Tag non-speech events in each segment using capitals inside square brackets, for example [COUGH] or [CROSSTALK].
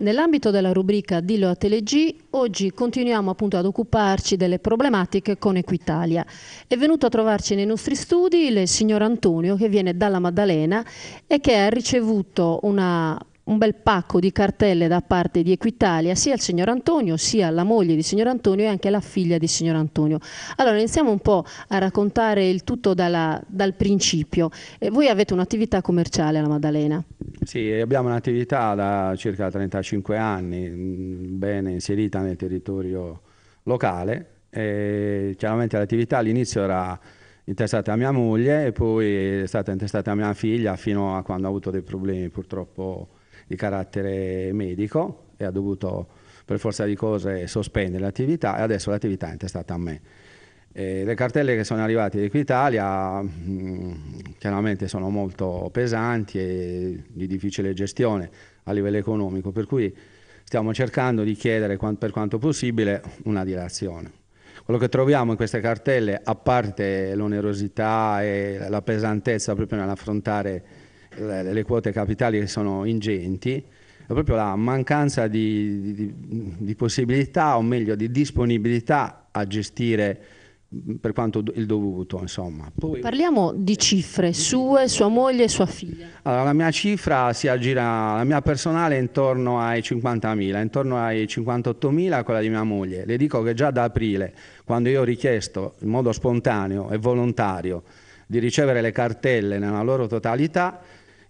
Nell'ambito della rubrica Dillo a Teleg, oggi continuiamo appunto ad occuparci delle problematiche con Equitalia. È venuto a trovarci nei nostri studi il signor Antonio che viene dalla Maddalena e che ha ricevuto una un bel pacco di cartelle da parte di Equitalia sia al signor Antonio sia alla moglie di signor Antonio e anche alla figlia di signor Antonio. Allora iniziamo un po' a raccontare il tutto dalla, dal principio. Eh, voi avete un'attività commerciale alla Maddalena? Sì, abbiamo un'attività da circa 35 anni, mm, bene inserita nel territorio locale. E chiaramente l'attività all'inizio era intestata a mia moglie e poi è stata intestata a mia figlia fino a quando ha avuto dei problemi purtroppo di carattere medico e ha dovuto per forza di cose sospendere l'attività e adesso l'attività è intestata a me. E le cartelle che sono arrivate di Equitalia mh, mm, chiaramente sono molto pesanti e di difficile gestione a livello economico, per cui stiamo cercando di chiedere per quanto possibile una dilazione. Quello che troviamo in queste cartelle, a parte l'onerosità e la pesantezza proprio nell'affrontare le, le quote capitali che sono ingenti, è proprio la mancanza di, di, di, possibilità o meglio di disponibilità a gestire per quanto il dovuto insomma. Poi... Parliamo di cifre, sue, sua moglie e sua figlia. Allora, la mia cifra si aggira, la mia personale è intorno ai 50.000, intorno ai 58.000 quella di mia moglie. Le dico che già da aprile, quando io ho richiesto in modo spontaneo e volontario di ricevere le cartelle nella loro totalità,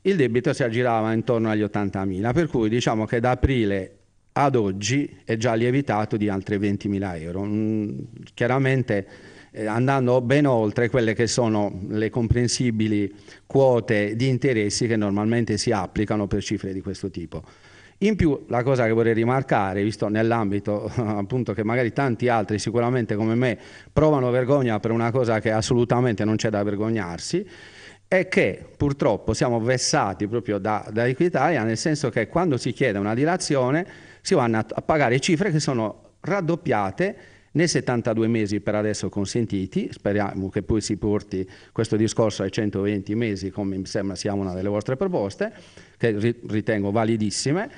il debito si aggirava intorno agli 80.000, per cui diciamo che da aprile ad oggi è già lievitato di altri 20.000 euro. Mm, chiaramente eh, andando ben oltre quelle che sono le comprensibili quote di interessi che normalmente si applicano per cifre di questo tipo. In più, la cosa che vorrei rimarcare, visto nell'ambito [LAUGHS] appunto che magari tanti altri sicuramente come me provano vergogna per una cosa che assolutamente non c'è da vergognarsi, è che purtroppo siamo vessati proprio da, da Equitalia, nel senso che quando si chiede una dilazione si vanno a, a pagare cifre che sono raddoppiate nei 72 mesi per adesso consentiti, speriamo che poi si porti questo discorso ai 120 mesi, come mi sembra sia una delle vostre proposte, che ritengo validissime.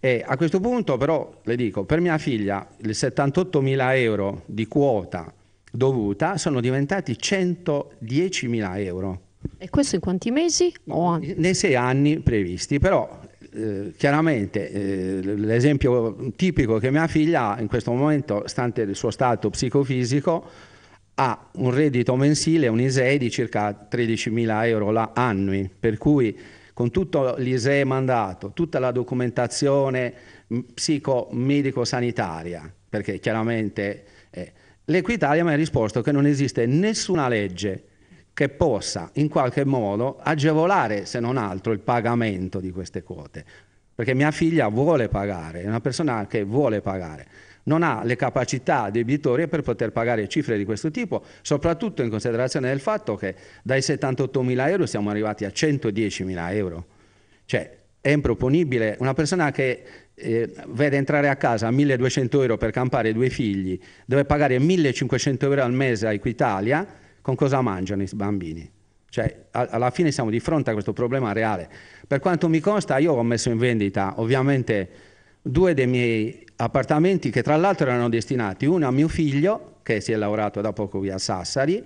E a questo punto però le dico, per mia figlia i 78 mila euro di quota dovuta sono diventati 110 mila euro e questo in quanti mesi? Nei sei anni previsti, però eh, chiaramente eh, l'esempio tipico che mia figlia ha in questo momento, stante il suo stato psicofisico, ha un reddito mensile, un ISEE di circa 13.000 euro annui, per cui con tutto l'ISEE mandato, tutta la documentazione psico-medico-sanitaria, perché chiaramente eh, l'Equitalia mi ha risposto che non esiste nessuna legge che possa in qualche modo agevolare, se non altro, il pagamento di queste quote. Perché mia figlia vuole pagare, è una persona che vuole pagare non ha le capacità debitorie per poter pagare cifre di questo tipo, soprattutto in considerazione del fatto che dai 78 mila euro siamo arrivati a 110 mila euro. Cioè è improponibile una persona che eh, vede entrare a casa 1.200 euro per campare due figli, deve pagare 1.500 euro al mese a Equitalia, con cosa mangiano i bambini. Cioè, alla fine siamo di fronte a questo problema reale. Per quanto mi consta, io ho messo in vendita ovviamente due dei miei appartamenti che tra l'altro erano destinati, uno a mio figlio, che si è laureato da poco qui a Sassari,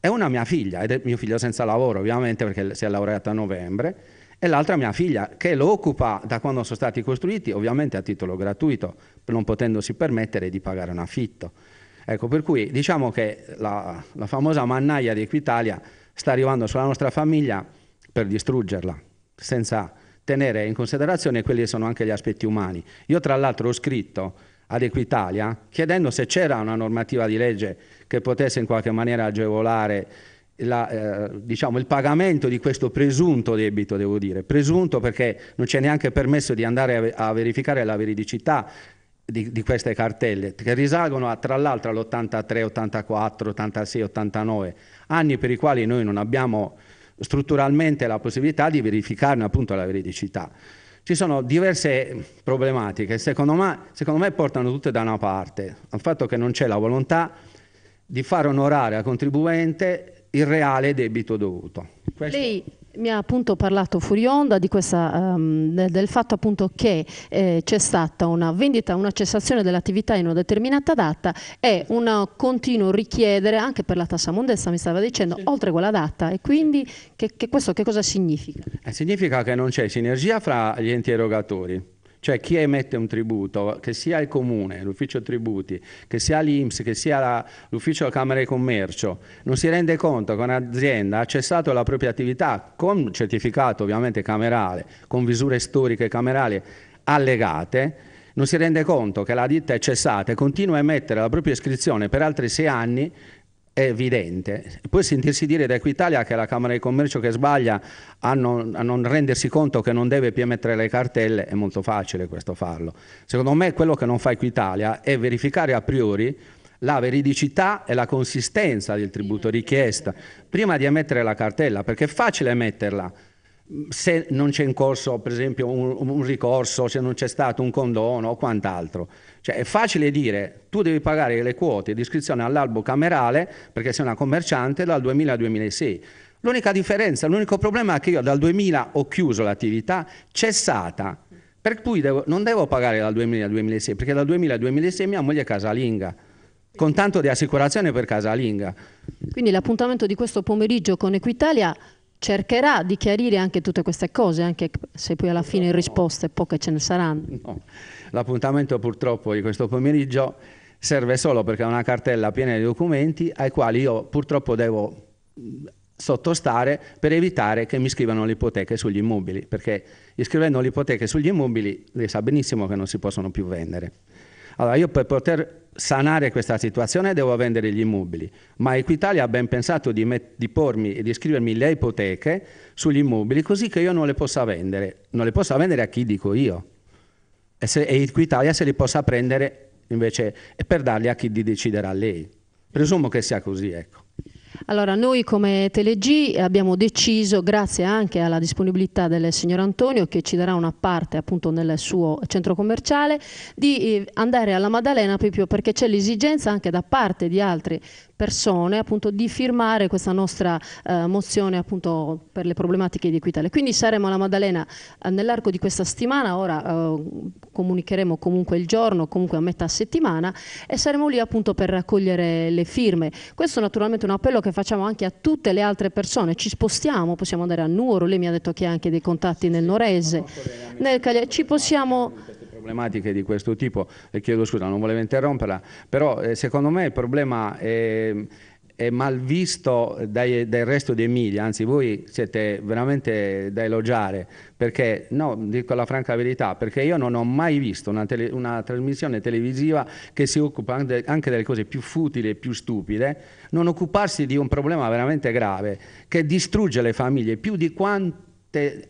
e una a mia figlia, ed è mio figlio senza lavoro ovviamente perché si è laureato a novembre, e l'altra mia figlia che lo occupa da quando sono stati costruiti, ovviamente a titolo gratuito, non potendosi permettere di pagare un affitto. Ecco, per cui diciamo che la, la famosa mannaia di Equitalia sta arrivando sulla nostra famiglia per distruggerla, senza tenere in considerazione quelli che sono anche gli aspetti umani. Io tra l'altro ho scritto ad Equitalia chiedendo se c'era una normativa di legge che potesse in qualche maniera agevolare la, eh, diciamo, il pagamento di questo presunto debito, devo dire, presunto perché non c'è neanche permesso di andare a, verificare la veridicità di, di, queste cartelle, che risalgono a, tra l'altro all'83, 84, 86, 89, anni per i quali noi non abbiamo strutturalmente la possibilità di verificarne appunto la veridicità. Ci sono diverse problematiche, secondo me, secondo me portano tutte da una parte, al fatto che non c'è la volontà di far onorare al contribuente il reale debito dovuto. Questo... Lei mi ha appunto parlato Furionda questa, um, del fatto appunto che eh, c'è stata una vendita, una cessazione dell'attività in una determinata data e un continuo richiedere anche per la tassa mondessa, mi stava dicendo, sì. oltre quella data. E quindi che, che questo che cosa significa? Eh, significa che non c'è sinergia fra gli enti erogatori cioè chi emette un tributo, che sia il comune, l'ufficio tributi, che sia l'Inps, che sia la, l'ufficio della Camera di Commercio, non si rende conto che un'azienda ha cessato la propria attività con certificato ovviamente camerale, con misure storiche camerali allegate, non si rende conto che la ditta è cessata e continua a emettere la propria iscrizione per altri sei anni è evidente. Poi sentirsi dire da Equitalia che è la Camera di Commercio che sbaglia a non, a non rendersi conto che non deve più emettere le cartelle è molto facile questo farlo. Secondo me quello che non fa Equitalia è verificare a priori la veridicità e la consistenza del tributo richiesto prima di emettere la cartella, perché è facile emetterla, se non c'è in corso per esempio un, un, ricorso, se non c'è stato un condono o quant'altro. Cioè è facile dire tu devi pagare le quote di iscrizione all'albo camerale perché sei una commerciante dal 2000 al 2006. L'unica differenza, l'unico problema è che io dal 2000 ho chiuso l'attività, cessata, per cui devo, non devo pagare dal 2000 al 2006 perché dal 2000 al 2006 mia moglie è casalinga con tanto di assicurazione per casalinga. Quindi l'appuntamento di questo pomeriggio con Equitalia cercherà di chiarire anche tutte queste cose, anche se poi alla fine risposte poche ce ne saranno. No. L'appuntamento purtroppo di questo pomeriggio serve solo perché è una cartella piena di documenti ai quali io purtroppo devo sottostare per evitare che mi scrivano le ipoteche sugli immobili, perché iscrivendo le ipoteche sugli immobili lei sa benissimo che non si possono più vendere. Allora io per poter sanare questa situazione devo vendere gli immobili, ma Equitalia ha ben pensato di, met- di, pormi e di scrivermi le ipoteche sugli immobili così che io non le possa vendere. Non le possa vendere a chi dico io. E, se- e Equitalia se li possa prendere invece per darli a chi deciderà lei. Presumo che sia così, ecco. Allora, noi come Teleg abbiamo deciso, grazie anche alla disponibilità del signor Antonio, che ci darà una parte appunto nel suo centro commerciale, di eh, andare alla Maddalena proprio perché c'è l'esigenza anche da parte di altre persone appunto di firmare questa nostra eh, mozione appunto per le problematiche di Equitale. Quindi saremo alla Maddalena eh, nell'arco di questa settimana, ora eh, comunicheremo comunque il giorno, comunque a metà settimana e saremo lì appunto per raccogliere le firme. Questo naturalmente è un appello che che facciamo anche a tutte le altre persone, ci spostiamo, possiamo andare a Nuoro, lei mi ha detto che ha anche dei contatti nel Norese, nel Cagliari, ci possiamo problematiche di questo tipo, le chiedo scusa, non volevo interromperla, però eh, secondo me il problema è, è visto dai, dal resto di Emilia, anzi voi siete veramente da elogiare, perché, no, dico la franca verità, perché io non ho mai visto una, tele, una trasmissione televisiva che si occupa anche, anche delle cose più futili e più stupide, non occuparsi di un problema veramente grave, che distrugge le famiglie più di quanto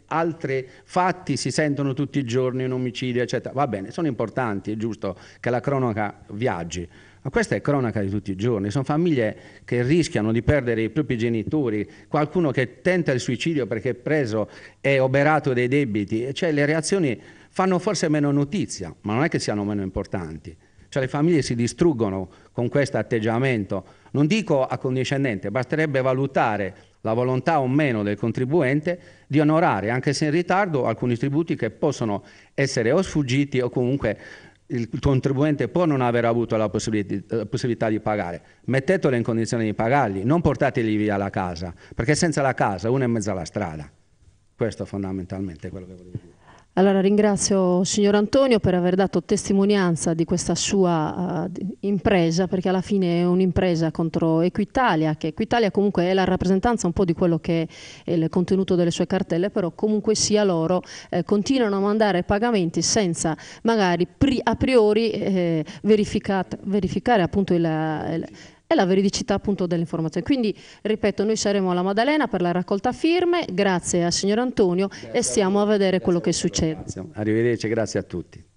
altri fatti si sentono tutti i giorni, un omicidio, eccetera. Va bene, sono importanti, è giusto che la cronaca viaggi, ma questa è cronaca di tutti i giorni, sono famiglie che rischiano di perdere i propri genitori, qualcuno che tenta il suicidio perché è preso e oberato dei debiti, cioè le reazioni fanno forse meno notizia, ma non è che siano meno importanti. Cioè le famiglie si distruggono con questo atteggiamento, non dico accondiscendente, basterebbe valutare la volontà o meno del contribuente di onorare, anche se in ritardo, alcuni tributi che possono essere o sfuggiti o comunque il contribuente può non aver avuto la possibilità, la eh, possibilità, di pagare, mettetelo in condizione di pagarli, non portateli via la casa, perché senza la casa uno è in mezzo alla strada. Questo fondamentalmente è quello che volevo dire. Allora ringrazio signor Antonio per aver dato testimonianza di questa sua uh, impresa, perché alla fine è un'impresa contro Equitalia, che Equitalia comunque è la rappresentanza un po' di quello che è il contenuto delle sue cartelle, però comunque sia loro eh, continuano a mandare pagamenti senza magari a priori eh, verificare appunto il, il e la veridicità appunto informazioni. Quindi, ripeto, noi saremo alla Maddalena per la raccolta firme, grazie al signor Antonio grazie e stiamo a, a vedere grazie quello che succede. Grazie. Arrivederci, grazie a tutti.